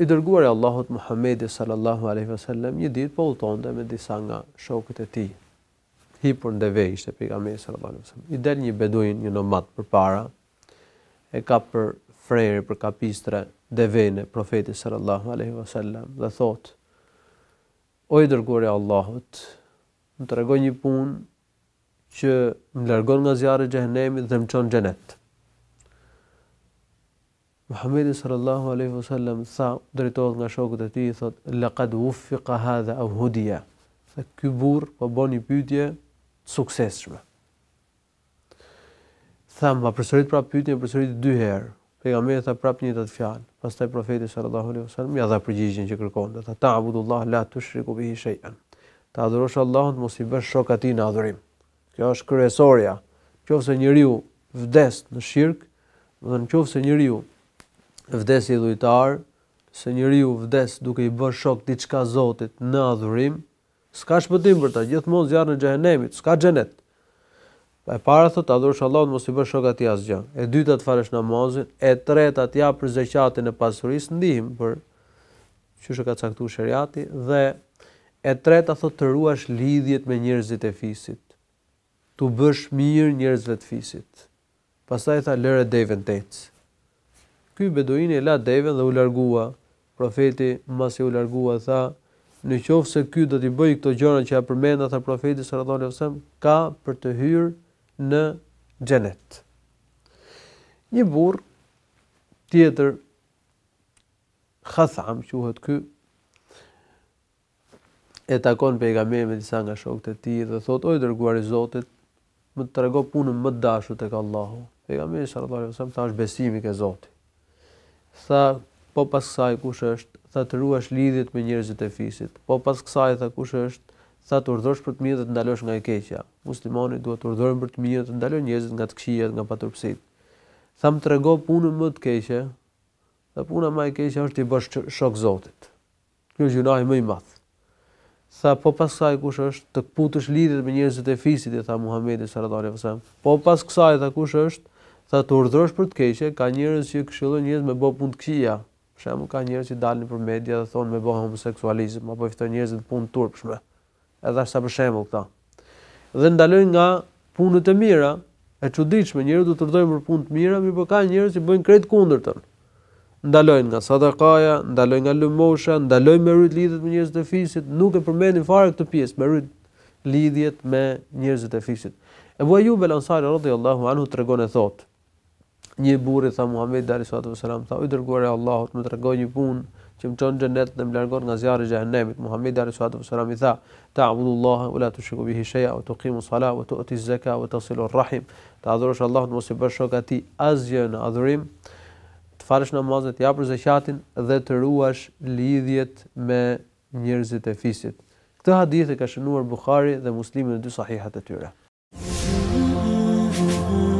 i dërguar i Allahut Muhammedi sallallahu alaihi ve sellem një ditë po udhtonte me disa nga shokët e tij. Hipur ndeve ishte pejgamberi sallallahu alaihi ve I del një beduin, një nomad përpara, e ka për frerë, për kapistre devën profetit sallallahu alaihi ve sellem dhe thot: O i dërguar i Allahut, më tregoj një punë që më largon nga zjarri i xhenemit dhe më çon në xhenet. Muhammedi sallallahu alaihi wasallam sa drejtohet nga shokët e ti i thot laqad uffiqa hadha au hudia sa kybur po bo një pytje sukses shme sa ma përsërit prap pytje përsërit dy herë. Pejgamberi e tha prap një të të fjal pastaj profeti sallallahu alaihi wasallam ja dha përgjigjën që kërkon dhe tha ta la të shriku bihi shejan ta adhurosh Allah mos i bësh shokët ti në adhurim kjo është kërësoria qofë njeriu vdes në shirk do të qofë se njeriu vdesi dhujtar, se njëri u vdes duke i bërë shok diçka Zotit në adhurim, s'ka shpëtim për ta, gjithmonë zjarë në gjehenemit, s'ka gjenet. E para thot, adhur Allah mos i bërë shok ati asgjë. E dyta të falesh namazin, e treta të për zeqatin e pasuris, ndihim për që shë ka caktu shëriati, dhe e treta thot të ruash lidhjet me njërzit e fisit, të bësh mirë njërzve të fisit. Pasta e tha, lëre dhe i ky beduin e la devën dhe u largua. Profeti mbasi u largua tha, në qoftë se ky do t'i bëj këto gjëra që ja përmend ata profeti sallallahu alajhi wasallam, ka për të hyrë në xhenet. Një burr tjetër Hasam quhet ky e takon pejgamberin me disa nga shokët e tij dhe thotë oj dërguar i Zotit më të trego punën më të dashur tek Allahu. Pejgamberi sallallahu alajhi wasallam thash besimi ke Zoti. Tha, po pas kësaj kush është, tha të ruash lidhjet me njerëzit e fisit. Po pas kësaj tha kush është, tha të urdhërosh për të mirë dhe të ndalosh nga e keqja. Muslimani duhet të urdhërojë për të mirë dhe të ndalojë njerëzit nga të këqijat nga patrupsit. Tha më trego punën më të keqe. Dhe puna më e keqja është të bësh shok Zotit. Kjo është gjunahi më i madh. Tha po pas kësaj kush është, të kputësh lidhjet me njerëzit e fisit, i tha Muhamedi sallallahu alaihi wasallam. Po pas kësaj ta kush është, Tha të urdhërosh për të keqe, ka njerëz që këshillojnë njerëz me bëu punë të këqija. Për shembull, ka njerëz që dalin për media dhe thonë me bëu homoseksualizëm apo i ftojnë njerëz në punë turpshme. Edhe sa për shembull këta. Dhe ndalojnë nga punët e mira, e çuditshme, njerëz do të urdhojnë për punë të mira, mirë po ka njerëz që bëjnë krejt kundërtën. Ndalojnë nga sadakaja, ndalojnë nga lëmosha, ndalojnë me rrit lidhjet me njerëzit e fisit, nuk e përmendin fare këtë pjesë me rrit lidhjet me njerëzit e fisit. E vuajubel ansari radhiyallahu anhu tregon e thotë një burri tha Muhamedi sallallahu alaihi wasallam tha u dërgoi Allahu të më tregoj një punë që më çon xhenet dhe më largon nga zjarri i xhenemit Muhamedi sallallahu alaihi wasallam i tha ta'budullaha wala tushriku bihi shay'a wa tuqimu salata wa tu'ti zakata wa tusilu rahim ta adhurosh Allahu mos e bësh shok asgjë në adhurim të falësh namazet ja për zakatin dhe të ruash lidhjet me njerëzit e fisit këtë hadith e ka shënuar Buhari dhe Muslimi në dy sahihat e tyre Oh, oh,